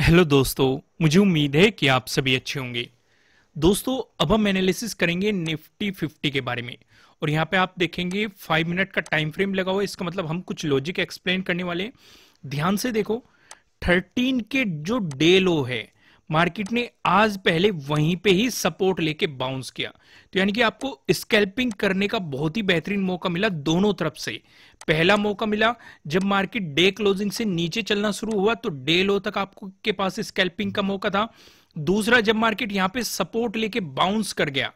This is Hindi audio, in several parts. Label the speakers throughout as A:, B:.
A: हेलो दोस्तों मुझे उम्मीद है कि आप सभी अच्छे होंगे दोस्तों अब हम एनालिसिस करेंगे निफ्टी फिफ्टी के बारे में और यहाँ पे आप देखेंगे फाइव मिनट का टाइम फ्रेम लगा हुआ है इसका मतलब हम कुछ लॉजिक एक्सप्लेन करने वाले ध्यान से देखो थर्टीन के जो डे लो है मार्केट ने आज पहले वहीं पे ही सपोर्ट लेके बाउंस किया तो यानी कि आपको स्कैल्पिंग करने का बहुत ही बेहतरीन मौका मिला दोनों तरफ से पहला मौका मिला जब मार्केट डे क्लोजिंग से नीचे चलना शुरू हुआ तो डे लो तक आपको के पास स्कैल्पिंग का मौका था दूसरा जब मार्केट यहां पे सपोर्ट लेके बाउंस कर गया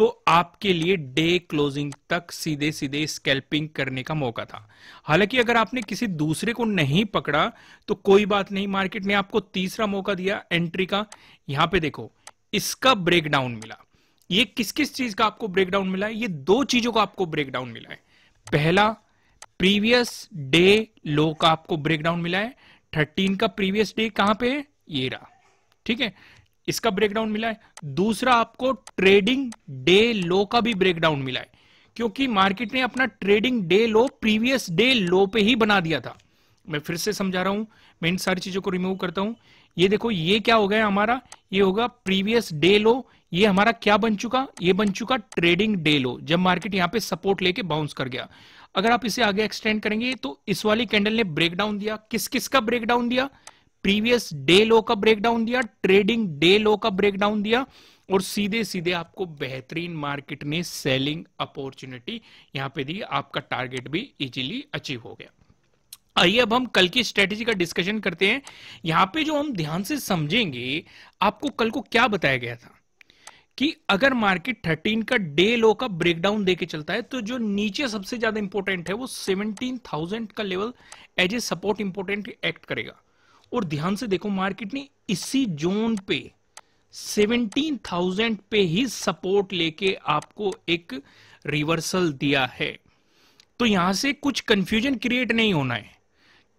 A: तो आपके लिए डे क्लोजिंग तक सीधे सीधे स्कैल्पिंग करने का मौका था हालांकि अगर आपने किसी दूसरे को नहीं पकड़ा तो कोई बात नहीं मार्केट ने आपको तीसरा मौका दिया एंट्री का यहां पे देखो इसका ब्रेकडाउन मिला ये किस किस चीज का आपको ब्रेकडाउन मिला है ये दो चीजों का आपको ब्रेकडाउन मिला है पहला प्रीवियस डे लो का आपको ब्रेकडाउन मिला है थर्टीन का प्रीवियस डे कहां पे ये रहा ठीक है इसका ब्रेकडाउन मिला है दूसरा आपको ट्रेडिंग डे लो का भी ब्रेकडाउन मिला है क्योंकि मार्केट ने अपना trading day low previous day low पे ही बना दिया था मैं फिर से समझा रहा हूं मैं इन सारी चीजों को रिमूव करता हूं ये देखो ये क्या हो गया हमारा ये होगा प्रीवियस डे लो ये हमारा क्या बन चुका ये बन चुका ट्रेडिंग डे लो जब मार्केट यहां पे सपोर्ट लेके बाउंस कर गया अगर आप इसे आगे एक्सटेंड करेंगे तो इस वाली कैंडल ने ब्रेकडाउन दिया किस किस का ब्रेकडाउन दिया प्रीवियस डे लो का ब्रेकडाउन दिया ट्रेडिंग डे लो का ब्रेकडाउन दिया और सीधे सीधे आपको बेहतरीन मार्केट ने सेलिंग अपॉर्चुनिटी यहां पे दी आपका टारगेट भी इजीली अचीव हो गया आइए अब हम कल की स्ट्रेटेजी का डिस्कशन करते हैं यहां पे जो हम ध्यान से समझेंगे आपको कल को क्या बताया गया था कि अगर मार्केट 13 का डे लो का ब्रेकडाउन देके चलता है तो जो नीचे सबसे ज्यादा इंपोर्टेंट है वो 17,000 का level as a support important act करेगा और ध्यान से देखो मार्केट ने इसी जोन पे 17,000 पे ही सपोर्ट लेके आपको एक रिवर्सल दिया है तो यहां से कुछ कंफ्यूजन क्रिएट नहीं होना है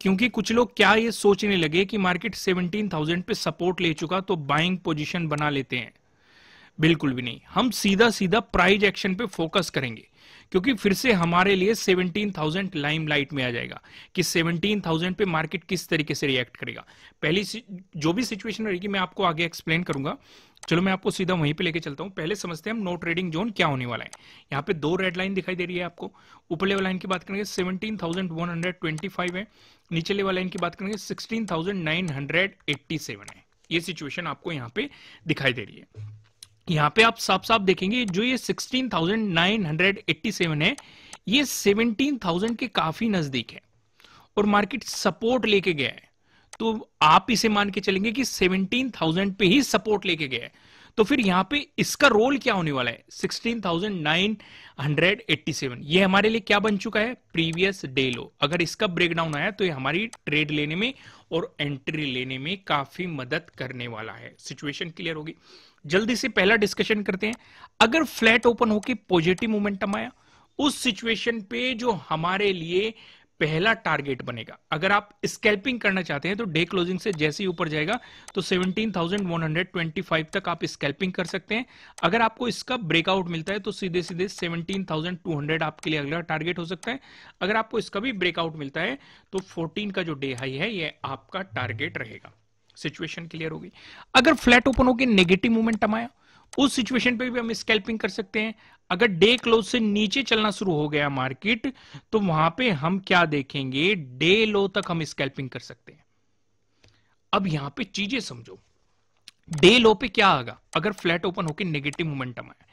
A: क्योंकि कुछ लोग क्या ये सोचने लगे कि मार्केट 17,000 पे सपोर्ट ले चुका तो बाइंग पोजीशन बना लेते हैं बिल्कुल भी नहीं हम सीधा सीधा प्राइज एक्शन पे फोकस करेंगे क्योंकि फिर से हमारे लिए 17,000 लाइमलाइट में आ जाएगा कि 17,000 पे मार्केट किस तरीके से रिएक्ट करेगा पहली जो भी सिचुएशन रहेगी मैं आपको आगे एक्सप्लेन करूंगा चलो मैं आपको सीधा वहीं पे लेके चलता हूं पहले समझते हैं हम नो ट्रेडिंग जोन क्या होने वाला है यहाँ पे दो रेड लाइन दिखाई दे रही है आपको ऊपर लेवल लाइन की बात करेंगे 17,125 है नीचे लेवल लाइन की बात करेंगे 16,987 है ये सिचुएशन आपको यहाँ पे दिखाई दे रही है यहाँ पे आप साफ साफ देखेंगे जो ये 16,987 है ये 17,000 के काफी नजदीक है और मार्केट सपोर्ट लेके गया है तो आप इसे मान के चलेंगे कि 17,000 पे ही सपोर्ट लेके गया है तो फिर यहां पे इसका रोल क्या होने वाला है 16,987 ये हमारे लिए क्या बन चुका है प्रीवियस डे लो अगर इसका ब्रेकडाउन आया तो ये हमारी ट्रेड लेने में और एंट्री लेने में काफी मदद करने वाला है सिचुएशन क्लियर होगी जल्दी से पहला डिस्कशन करते हैं अगर फ्लैट ओपन होकर पॉजिटिव मोमेंटम आया उस सिचुएशन पे जो हमारे लिए पहला टारगेट बनेगा अगर आप स्कैल्पिंग करना चाहते हैं तो डे क्लोजिंग से जैसे ही ऊपर जाएगा तो 17,125 तक आप स्कैल्पिंग कर सकते हैं अगर आपको इसका ब्रेकआउट मिलता है तो सीधे सीधे 17,200 आपके लिए अगला टारगेट हो सकता है अगर आपको इसका भी ब्रेकआउट मिलता है तो 14 का जो डे हाई है यह आपका टारगेट रहेगा सिचुएशन क्लियर होगी अगर फ्लैट ओपन होकर नेगेटिव मूवमेंट आया उस सिचुएशन पे भी हम स्कैल्पिंग कर सकते हैं अगर डे क्लोज से नीचे चलना शुरू हो गया मार्केट तो वहां पे हम क्या देखेंगे डे लो तक हम स्कैल्पिंग कर सकते हैं अब यहां पे चीजें समझो डे लो पे क्या आगा अगर फ्लैट ओपन होकर नेगेटिव मोमेंटम आया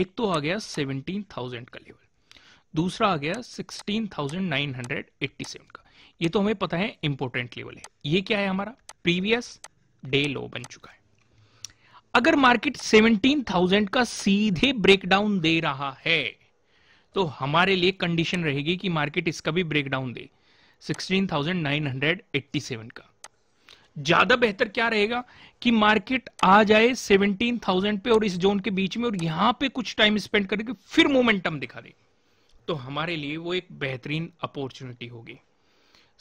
A: एक तो आ गया 17,000 का लेवल दूसरा आ गया 16,987 का ये तो हमें पता है इंपोर्टेंट लेवल है ये क्या है हमारा प्रीवियस डे लो बन चुका है अगर मार्केट 17,000 का सीधे ब्रेकडाउन दे रहा है तो हमारे लिए कंडीशन रहेगी कि मार्केट इसका भी ब्रेकडाउन दे 16,987 का ज्यादा बेहतर क्या रहेगा कि मार्केट आ जाए 17,000 पे और इस जोन के बीच में और यहां पे कुछ टाइम स्पेंड करके फिर मोमेंटम दिखा दे तो हमारे लिए वो एक बेहतरीन अपॉर्चुनिटी होगी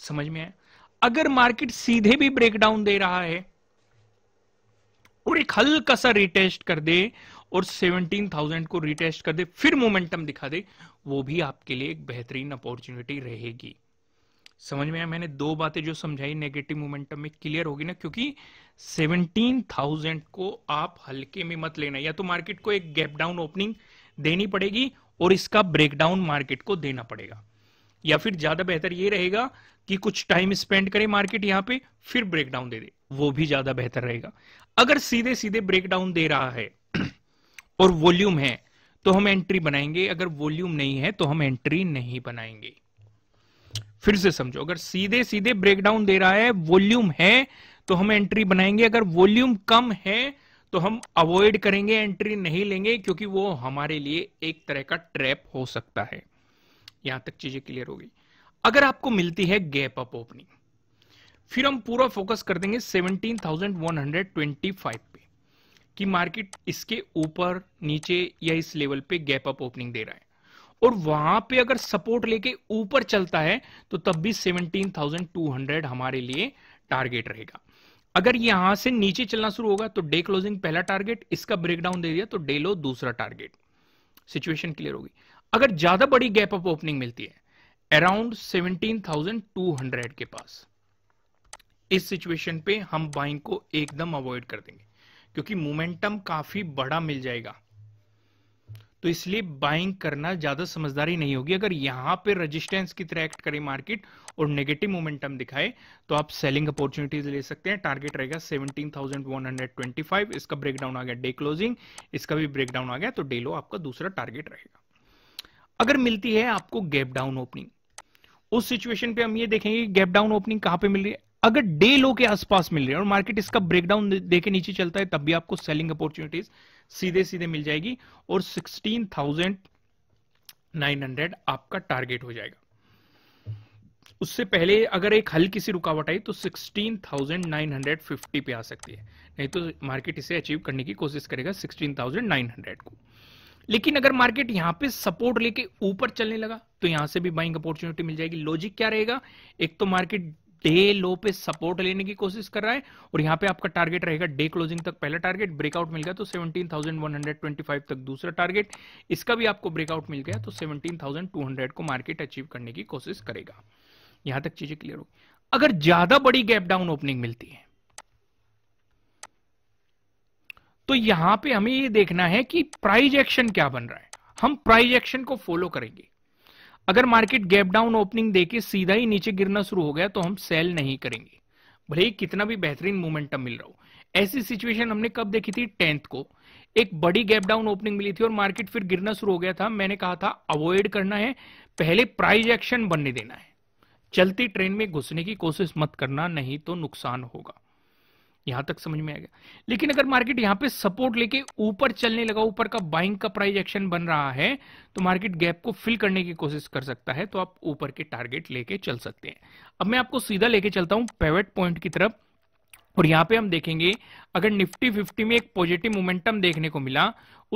A: समझ में आया अगर मार्केट सीधे भी ब्रेकडाउन दे रहा है और एक हल्का सा रिटेस्ट कर दे और 17,000 को रिटेस्ट कर दे फिर मोमेंटम दिखा दे वो भी आपके लिए एक बेहतरीन अपॉर्चुनिटी रहेगी समझ में आया मैंने दो बातें जो समझाई नेगेटिव मोमेंटम में क्लियर होगी ना क्योंकि 17,000 को आप हल्के में मत लेना या तो मार्केट को एक गैप डाउन ओपनिंग देनी पड़ेगी और इसका ब्रेकडाउन मार्केट को देना पड़ेगा या फिर ज्यादा बेहतर ये रहेगा कि कुछ टाइम स्पेंड करे मार्केट यहां पे फिर ब्रेकडाउन दे दे वो भी ज्यादा बेहतर रहेगा अगर सीधे सीधे ब्रेकडाउन दे रहा है और वॉल्यूम है तो हम एंट्री बनाएंगे अगर वॉल्यूम नहीं है तो हम एंट्री नहीं बनाएंगे फिर से समझो अगर सीधे सीधे ब्रेकडाउन दे रहा है वॉल्यूम है तो हम एंट्री बनाएंगे अगर वॉल्यूम कम है तो हम अवॉइड करेंगे एंट्री नहीं लेंगे क्योंकि वो हमारे लिए एक तरह का ट्रैप हो सकता है यहां तक चीजें क्लियर हो गई अगर आपको मिलती है गैप अप ओपनिंग फिर हम पूरा फोकस कर देंगे 17,125 पे कि मार्केट इसके ऊपर नीचे या इस लेवल पे गैप अप ओपनिंग दे रहा है और वहां पे अगर सपोर्ट लेके ऊपर चलता है तो तब भी 17,200 हमारे लिए टारगेट रहेगा अगर यहां से नीचे चलना शुरू होगा तो डे क्लोजिंग पहला टारगेट इसका ब्रेकडाउन दे दिया तो डे लो दूसरा टारगेट सिचुएशन क्लियर होगी अगर ज्यादा बड़ी गैप अप ओपनिंग मिलती है अराउंड 17,200 के पास इस सिचुएशन पे हम बाइंग को एकदम अवॉइड कर देंगे क्योंकि मोमेंटम काफी बड़ा मिल जाएगा तो इसलिए बाइंग करना ज्यादा समझदारी नहीं होगी अगर यहां पे रेजिस्टेंस की तरह एक्ट करे मार्केट और नेगेटिव मोमेंटम दिखाए तो आप सेलिंग अपॉर्चुनिटीज ले सकते हैं टारगेट रहेगा 17,125 इसका ब्रेकडाउन आ गया डे क्लोजिंग इसका भी ब्रेकडाउन आ गया तो डे लो आपका दूसरा टारगेट रहेगा अगर मिलती है आपको गैप डाउन ओपनिंग उस सिचुएशन पे हम ये देखेंगे गैप डाउन ओपनिंग कहां पे मिल रही है अगर डे लो के आसपास मिल रहे हैं और मार्केट इसका ब्रेकडाउन दे के नीचे चलता है तब भी आपको सेलिंग अपॉर्चुनिटीज सीधे सीधे मिल जाएगी और सिक्सटीन थाउजेंड नाइन हंड्रेड आपका टारगेट हो जाएगा उससे पहले अगर एक हल्की सी रुकावट आई तो sixteen thousand nine hundred fifty पे आ सकती है नहीं तो मार्केट इसे अचीव करने की कोशिश करेगा सिक्सटीन थाउजेंड नाइन हंड्रेड को लेकिन अगर मार्केट यहां पे सपोर्ट लेके ऊपर चलने लगा तो यहां से भी बाइंग अपॉर्चुनिटी मिल जाएगी लॉजिक क्या रहेगा एक तो मार्केट डे लो पे सपोर्ट लेने की कोशिश कर रहा है और यहां पे आपका टारगेट रहेगा डे क्लोजिंग तक पहला टारगेट ब्रेकआउट मिल गया तो 17,125 तक दूसरा टारगेट इसका भी आपको ब्रेकआउट मिल गया तो 17,200 को मार्केट अचीव करने की कोशिश करेगा यहां तक चीजें क्लियर होगी अगर ज्यादा बड़ी गैप डाउन ओपनिंग मिलती है तो यहां पर हमें यह देखना है कि प्राइज एक्शन क्या बन रहा है हम प्राइज एक्शन को फॉलो करेंगे अगर मार्केट गैप डाउन ओपनिंग देके सीधा ही नीचे गिरना शुरू हो गया तो हम सेल नहीं करेंगे भले ही कितना भी बेहतरीन मोमेंटम मिल रहा हो ऐसी सिचुएशन हमने कब देखी थी टेंथ को एक बड़ी गैप डाउन ओपनिंग मिली थी और मार्केट फिर गिरना शुरू हो गया था मैंने कहा था अवॉइड करना है पहले प्राइज एक्शन बनने देना है चलती ट्रेन में घुसने की कोशिश मत करना नहीं तो नुकसान होगा यहां तक समझ में आ गया लेकिन अगर मार्केट यहां पे सपोर्ट लेके ऊपर चलने लगा ऊपर का बाइंग का प्राइस एक्शन बन रहा है तो मार्केट गैप को फिल करने की कोशिश कर सकता है तो आप ऊपर के टारगेट लेके चल सकते हैं अब मैं आपको सीधा लेके चलता हूं पेवेट पॉइंट की तरफ और यहां पे हम देखेंगे अगर निफ्टी 50 में एक पॉजिटिव मोमेंटम देखने को मिला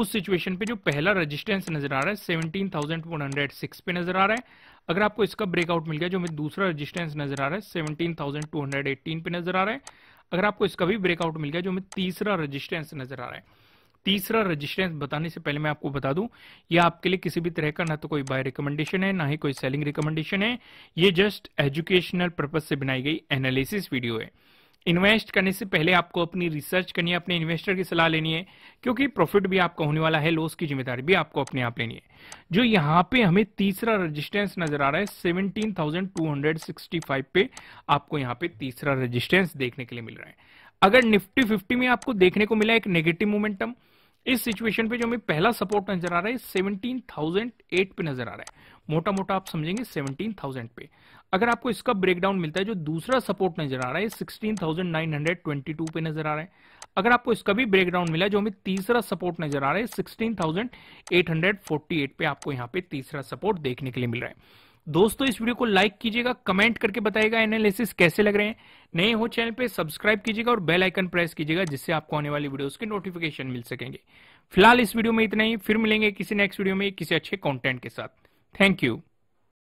A: उस सिचुएशन पे जो पहला रेजिस्टेंस नजर आ रहा है 17,106 पे नजर आ रहा है अगर आपको इसका ब्रेकआउट मिल गया जो हमें दूसरा रेजिस्टेंस नजर आ रहा है 17,218 पे नजर आ रहा है अगर आपको इसका भी ब्रेकआउट मिल गया जो हमें तीसरा रजिस्टेंस नजर आ रहा है तीसरा रजिस्टेंस बताने से पहले मैं आपको बता दूं ये आपके लिए किसी भी तरह का ना तो कोई बाय रिकमेंडेशन है ना ही कोई सेलिंग रिकमेंडेशन है ये जस्ट एजुकेशनल पर्पज से बनाई गई एनालिसिस वीडियो है इन्वेस्ट करने से पहले आपको अपनी रिसर्च करनी है अपने इन्वेस्टर की सलाह लेनी है क्योंकि प्रॉफिट भी आपका होने वाला है लॉस की जिम्मेदारी भी आपको अपने आप लेनी है जो यहाँ पे हमें तीसरा रेजिस्टेंस नजर आ रहा है 17,265 पे आपको यहाँ पे तीसरा रजिस्टेंस देखने के लिए मिल रहा है अगर निफ्टी फिफ्टी में आपको देखने को मिला एक नेगेटिव मोमेंटम इस सिचुएशन पे जो हमें पहला सपोर्ट नजर आ रहा है सेवनटीन पे नजर आ रहा है मोटा मोटा आप समझेंगे सेवनटीन पे अगर आपको इसका ब्रेकडाउन मिलता है जो दूसरा सपोर्ट नजर आ रहा है sixteen thousand nine hundred twenty two पे नजर आ रहा है अगर आपको इसका भी ब्रेकडाउन मिला जो हमें तीसरा सपोर्ट नजर आ रहा है sixteen thousand eight hundred forty eight पे आपको यहाँ पे तीसरा सपोर्ट देखने के लिए मिल रहा है दोस्तों इस वीडियो को लाइक कीजिएगा कमेंट करके बताएगा एनालिसिस कैसे लग रहे हैं नए हो चैनल पे सब्सक्राइब कीजिएगा और बेल आइकन प्रेस कीजिएगा जिससे आपको आने वाली वीडियोस के नोटिफिकेशन मिल सकेंगे फिलहाल इस वीडियो में इतना ही फिर मिलेंगे किसी नेक्स्ट वीडियो में किसी अच्छे कंटेंट के साथ थैंक यू